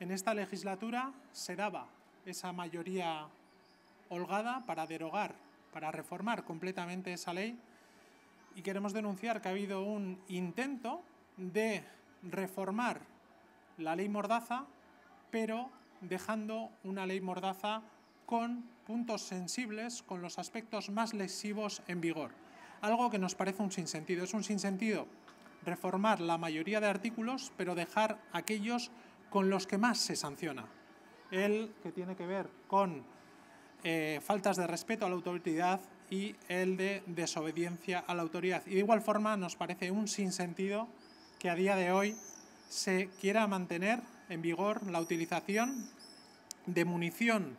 En esta legislatura se daba esa mayoría holgada para derogar, para reformar completamente esa ley y queremos denunciar que ha habido un intento de reformar la ley Mordaza, pero dejando una ley Mordaza con puntos sensibles, con los aspectos más lesivos en vigor. Algo que nos parece un sinsentido. Es un sinsentido reformar la mayoría de artículos, pero dejar aquellos con los que más se sanciona. El que tiene que ver con eh, faltas de respeto a la autoridad y el de desobediencia a la autoridad. Y de igual forma nos parece un sinsentido que a día de hoy se quiera mantener en vigor la utilización de munición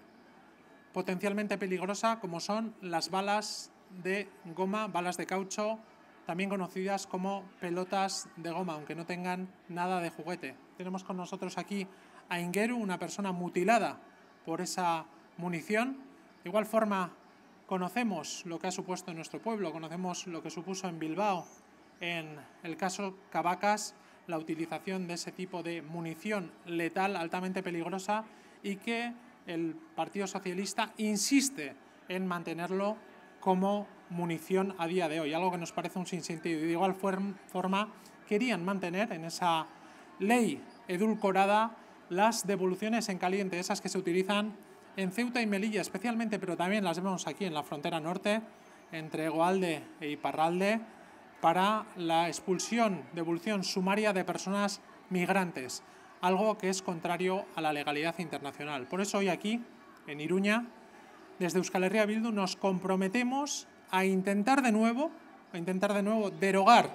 potencialmente peligrosa como son las balas de goma, balas de caucho, también conocidas como pelotas de goma, aunque no tengan nada de juguete. Tenemos con nosotros aquí a ingueru una persona mutilada por esa munición. De igual forma, conocemos lo que ha supuesto en nuestro pueblo, conocemos lo que supuso en Bilbao, en el caso Cavacas, la utilización de ese tipo de munición letal, altamente peligrosa, y que el Partido Socialista insiste en mantenerlo como munición a día de hoy, algo que nos parece un sinsentido. Y de igual forma, querían mantener en esa ley edulcorada las devoluciones en caliente, esas que se utilizan en Ceuta y Melilla especialmente, pero también las vemos aquí en la frontera norte, entre Goalde y e Iparralde, para la expulsión, devolución sumaria de personas migrantes, algo que es contrario a la legalidad internacional. Por eso hoy aquí, en Iruña, desde Euskal Herria Bildu nos comprometemos a intentar de nuevo, a intentar de nuevo derogar,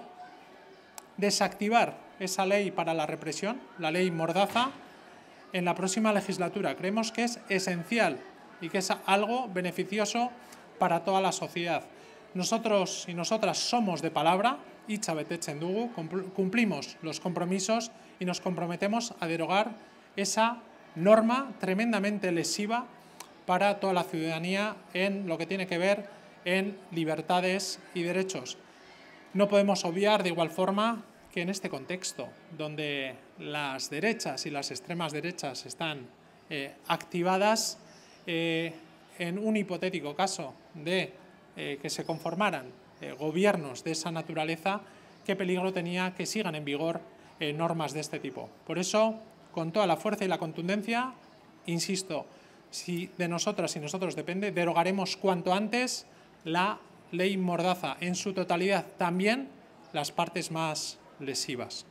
desactivar esa ley para la represión, la ley Mordaza, en la próxima legislatura. Creemos que es esencial y que es algo beneficioso para toda la sociedad. Nosotros y nosotras somos de palabra, y en cumplimos los compromisos y nos comprometemos a derogar esa norma tremendamente lesiva para toda la ciudadanía en lo que tiene que ver en libertades y derechos. No podemos obviar de igual forma que en este contexto, donde las derechas y las extremas derechas están eh, activadas, eh, en un hipotético caso de eh, que se conformaran gobiernos de esa naturaleza, qué peligro tenía que sigan en vigor normas de este tipo. Por eso, con toda la fuerza y la contundencia, insisto, si de nosotras y nosotros depende, derogaremos cuanto antes la ley Mordaza en su totalidad, también las partes más lesivas.